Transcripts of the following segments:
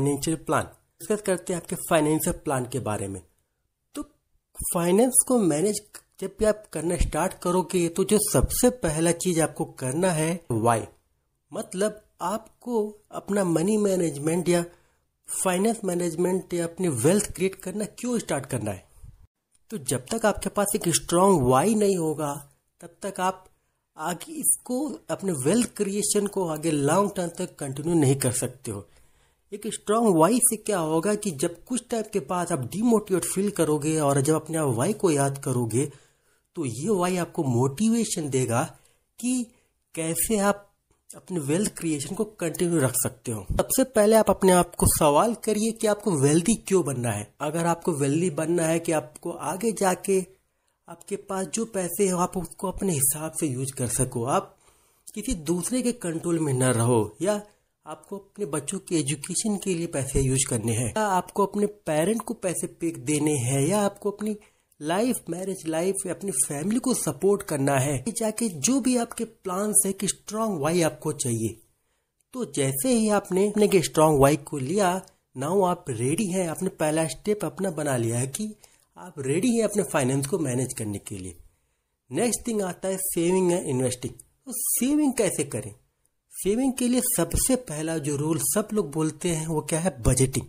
financial plan discuss करते हैं आपके फाइनेंशियल प्लान के बारे में तो फाइनेंस को मैनेज जब भी आप करना स्टार्ट करोगे तो जो सबसे पहला चीज आपको करना है वाई मतलब आपको अपना मनी मैनेजमेंट या फाइनेंस मैनेजमेंट या अपनी वेल्थ क्रिएट करना क्यों स्टार्ट करना है तो जब तक आपके पास एक स्ट्रांग वाई नहीं होगा तब तक आप आगे इसको अपने वेल्थ क्रिएशन को आगे लॉन्ग टर्म तक कंटिन्यू नहीं कर सकते हो एक स्ट्रांग वाई से क्या होगा कि जब कुछ टाइम के बाद आप डीमोटिवेट फील करोगे और जब अपने आप वाई को याद करोगे तो ये वाई आपको मोटिवेशन देगा कि कैसे आप अपने वेल्थ क्रिएशन को कंटिन्यू रख सकते हो सबसे पहले आप अपने आप को सवाल करिए कि आपको वेल्दी क्यों बनना है अगर आपको वेल्दी बनना है कि आपको आगे जाके आपके पास जो पैसे हो आप उसको अपने हिसाब से यूज कर सको आप किसी दूसरे के कंट्रोल में न रहो या आपको अपने बच्चों की एजुकेशन के लिए पैसे यूज करने हैं या आपको अपने पेरेंट को पैसे पे देने हैं या आपको अपनी लाइफ मैरिज लाइफ अपनी फैमिली को सपोर्ट करना है जाके जो भी आपके प्लान्स है कि स्ट्रांग वाई आपको चाहिए तो जैसे ही आपने अपने के स्ट्रांग वाई को लिया नाउ आप रेडी हैं आपने पहला स्टेप अपना बना लिया है कि आप रेडी हैं अपने फाइनेंस को मैनेज करने के लिए नेक्स्ट थिंग आता है सेविंग एंड इन्वेस्टिंग तो सेविंग कैसे करें सेविंग के लिए सबसे पहला जो रूल सब लोग बोलते हैं वो क्या है बजटिंग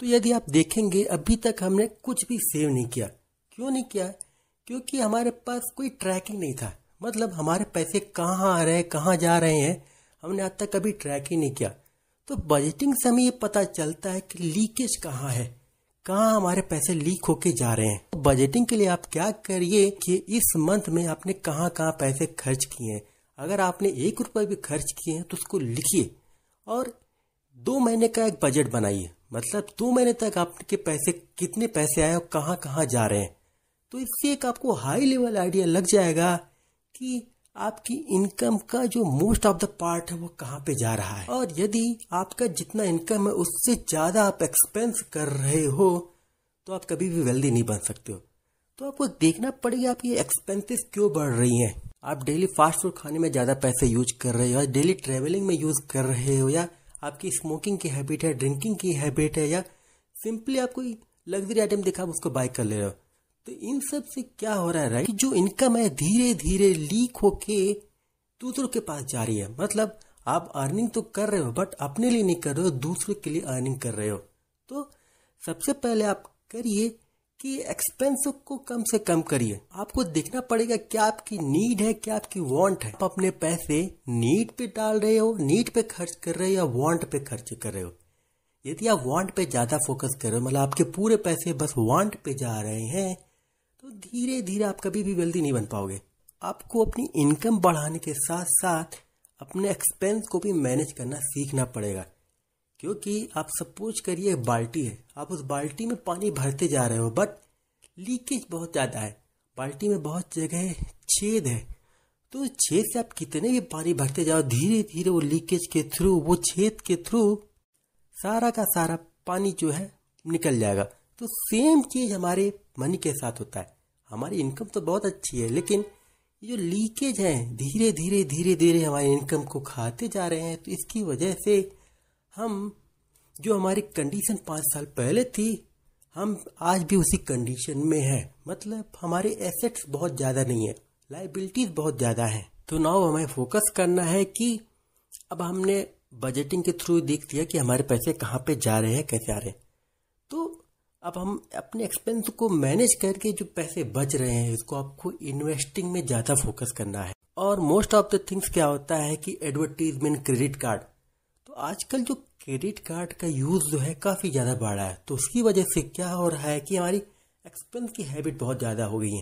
तो यदि आप देखेंगे अभी तक हमने कुछ भी सेव नहीं किया क्यों नहीं किया क्योंकि हमारे पास कोई ट्रैकिंग नहीं था मतलब हमारे पैसे कहाँ आ रहे हैं कहाँ जा रहे हैं हमने आज तक कभी ट्रैक ही नहीं किया तो बजटिंग से हमें ये पता चलता है कि लीकेज कहाँ है कहाँ हमारे पैसे लीक होके जा रहे हैं तो बजटिंग के लिए आप क्या करिए कि इस मंथ में आपने कहाँ कहाँ पैसे खर्च किए हैं अगर आपने एक रुपए भी खर्च किए हैं तो उसको लिखिए और दो महीने का एक बजट बनाइए मतलब दो महीने तक आपके पैसे कितने पैसे आए और कहाँ कहाँ जा रहे हैं तो इससे एक आपको हाई लेवल आइडिया लग जाएगा कि आपकी इनकम का जो मोस्ट ऑफ द पार्ट है वो कहाँ पे जा रहा है और यदि आपका जितना इनकम है उससे ज्यादा आप एक्सपेंस कर रहे हो तो आप कभी भी वेल्दी नहीं बन सकते हो तो आपको देखना पड़ेगा आपकी एक्सपेंसेस क्यों बढ़ रही हैं आप डेली फास्ट फूड खाने में ज़्यादा पैसे यूज कर रहे हो या डेली ट्रेवलिंग में यूज़ कर रहे हो या आपकी स्मोकिंग की हैबिट है ड्रिंकिंग की हैबिट है या सिंपली आप कोई लग्जरी आइटम देखा उसको बाय कर ले रहे हो तो इन सब से क्या हो रहा है राइट जो इनकम है धीरे धीरे लीक होके दूसरों के पास जा रही है मतलब आप अर्निंग तो कर रहे हो बट अपने लिए नहीं कर रहे हो दूसरों के लिए अर्निंग कर रहे हो तो सबसे पहले आप करिए कि एक्सपेंस को कम से कम करिए आपको देखना पड़ेगा क्या आपकी नीड है क्या आपकी वांट है आप अपने पैसे नीड पे डाल रहे हो नीड पे खर्च कर रहे हो या वांट पे खर्च कर रहे हो यदि आप वांट पे ज्यादा फोकस कर रहे हो मतलब आपके पूरे पैसे बस वांट पे जा रहे हैं तो धीरे धीरे आप कभी भी वेल्दी नहीं बन पाओगे आपको अपनी इनकम बढ़ाने के साथ साथ अपने एक्सपेंस को भी मैनेज करना सीखना पड़ेगा क्योंकि आप सपोज करिए बाल्टी है आप उस बाल्टी में पानी भरते जा रहे हो बट लीकेज बहुत ज़्यादा है बाल्टी में बहुत जगह छेद है तो छेद से आप कितने भी पानी भरते जाओ धीरे धीरे वो लीकेज के थ्रू वो छेद के थ्रू सारा का सारा पानी जो है निकल जाएगा तो सेम चीज हमारे मनी के साथ होता है हमारी इनकम तो बहुत अच्छी है लेकिन जो लीकेज है धीरे धीरे धीरे धीरे हमारे इनकम को खाते जा रहे हैं तो इसकी वजह से हम जो हमारी कंडीशन पाँच साल पहले थी हम आज भी उसी कंडीशन में हैं मतलब हमारे एसेट्स बहुत ज़्यादा नहीं है लाइबिलिटीज़ बहुत ज़्यादा है तो नाव हमें फोकस करना है कि अब हमने बजटिंग के थ्रू देख दिया कि हमारे पैसे कहाँ पे जा रहे हैं कैसे आ रहे हैं तो अब हम अपने एक्सपेंस को मैनेज करके जो पैसे बच रहे हैं इसको आपको इन्वेस्टिंग में ज़्यादा फोकस करना है और मोस्ट ऑफ द थिंग्स क्या होता है कि एडवर्टीजमेंट क्रेडिट कार्ड आजकल जो क्रेडिट कार्ड का यूज़ जो है काफ़ी ज़्यादा बढ़ा है तो उसकी वजह से क्या हो रहा है कि हमारी एक्सपेंस की हैबिट बहुत ज़्यादा हो गई है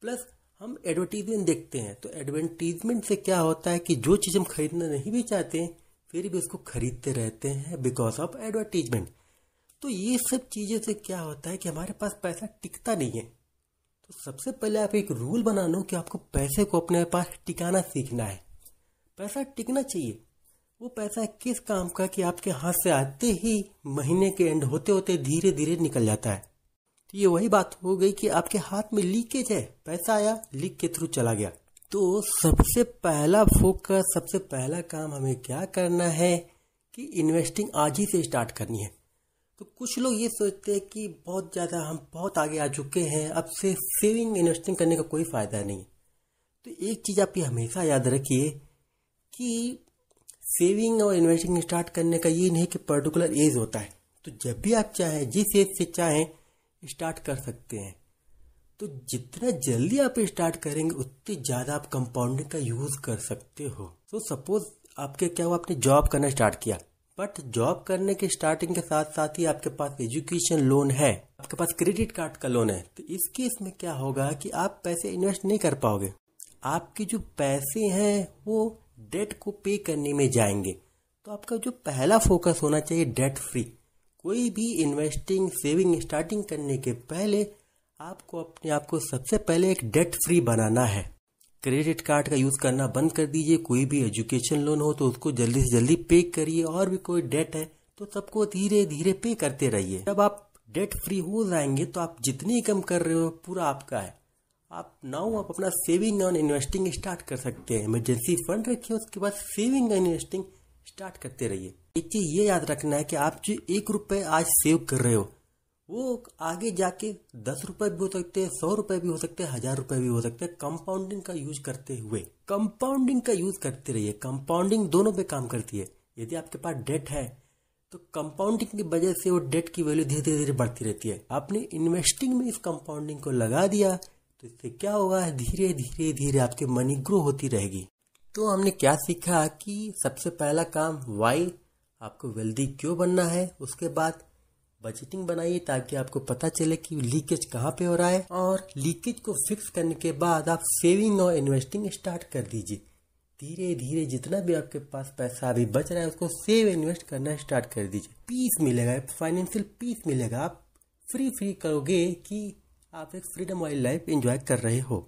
प्लस हम एडवर्टीजमेंट देखते हैं तो एडवर्टीजमेंट से क्या होता है कि जो चीज़ हम खरीदना नहीं भी चाहते हैं फिर भी उसको खरीदते रहते हैं बिकॉज ऑफ एडवर्टीजमेंट तो ये सब चीज़ों से क्या होता है कि हमारे पास पैसा टिकता नहीं है तो सबसे पहले आप एक रूल बना लो कि आपको पैसे को अपने पास टिकाना सीखना है पैसा टिकना चाहिए वो पैसा किस काम का कि आपके हाथ से आते ही महीने के एंड होते होते धीरे धीरे निकल जाता है तो ये वही बात हो गई कि आपके हाथ में लीकेज है पैसा आया लीक के थ्रू चला गया तो सबसे पहला फोकस सबसे पहला काम हमें क्या करना है कि इन्वेस्टिंग आज ही से स्टार्ट करनी है तो कुछ लोग ये सोचते हैं कि बहुत ज़्यादा हम बहुत आगे आ चुके हैं अब से सेविंग इन्वेस्टिंग करने का कोई फ़ायदा नहीं तो एक चीज़ आप ये हमेशा याद रखिए कि सेविंग और इन्वेस्टिंग स्टार्ट करने का ये नहीं कि पर्टिकुलर एज होता है तो जब भी आप चाहें जिस एज से चाहें स्टार्ट कर सकते हैं तो जितना जल्दी आप स्टार्ट करेंगे उतनी ज़्यादा आप कंपाउंडिंग का यूज़ कर सकते हो तो सपोज आपके क्या हुआ आपने जॉब करना स्टार्ट किया बट जॉब करने के स्टार्टिंग के साथ साथ ही आपके पास एजुकेशन लोन है आपके पास क्रेडिट कार्ड का लोन है तो इस केस में क्या होगा कि आप पैसे इन्वेस्ट नहीं कर पाओगे आपके जो पैसे हैं वो डेट को पे करने में जाएंगे तो आपका जो पहला फोकस होना चाहिए डेट फ्री कोई भी इन्वेस्टिंग सेविंग स्टार्टिंग करने के पहले आपको अपने आप को सबसे पहले एक डेट फ्री बनाना है क्रेडिट कार्ड का यूज करना बंद कर दीजिए कोई भी एजुकेशन लोन हो तो उसको जल्दी से जल्दी पे करिए और भी कोई डेट है तो सबको धीरे धीरे पे करते रहिए जब आप डेट फ्री हो जाएंगे तो आप जितनी कम कर रहे हो पूरा आपका है आप नाउ आप अपना सेविंग और इन्वेस्टिंग स्टार्ट कर सकते हैं इमरजेंसी फंड रखिए उसके बाद सेविंग और इन्वेस्टिंग स्टार्ट करते रहिए एक चीज ये याद रखना है कि आप जो एक रुपए आज सेव कर रहे हो वो आगे जाके दस रुपए भी हो सकते हैं सौ रुपए भी हो सकते हैं हजार रुपए भी हो सकते हैं कंपाउंडिंग का यूज करते हुए कंपाउंडिंग का यूज करते रहिए कंपाउंडिंग दोनों पे काम करती है यदि आपके पास डेट है तो कंपाउंडिंग की वजह से वो डेट की वैल्यू धीरे धीरे बढ़ती रहती है आपने इन्वेस्टिंग में इस कंपाउंडिंग को लगा दिया तो इससे क्या होगा धीरे धीरे धीरे आपकी मनी ग्रो होती रहेगी तो हमने क्या सीखा कि सबसे पहला काम वाई आपको वेल्दी क्यों बनना है उसके बाद बजटिंग बनाइए ताकि आपको पता चले कि लीकेज कहाँ पे हो रहा है और लीकेज को फिक्स करने के बाद आप सेविंग और इन्वेस्टिंग स्टार्ट कर दीजिए धीरे धीरे जितना भी आपके पास पैसा अभी बच रहा है उसको सेव इन्वेस्ट करना स्टार्ट कर दीजिए पीस मिलेगा फाइनेंशियल पीस मिलेगा आप फ्री फ्री करोगे कि आप एक फ्रीडम वाइल्ड लाइफ इंजॉय कर रहे हो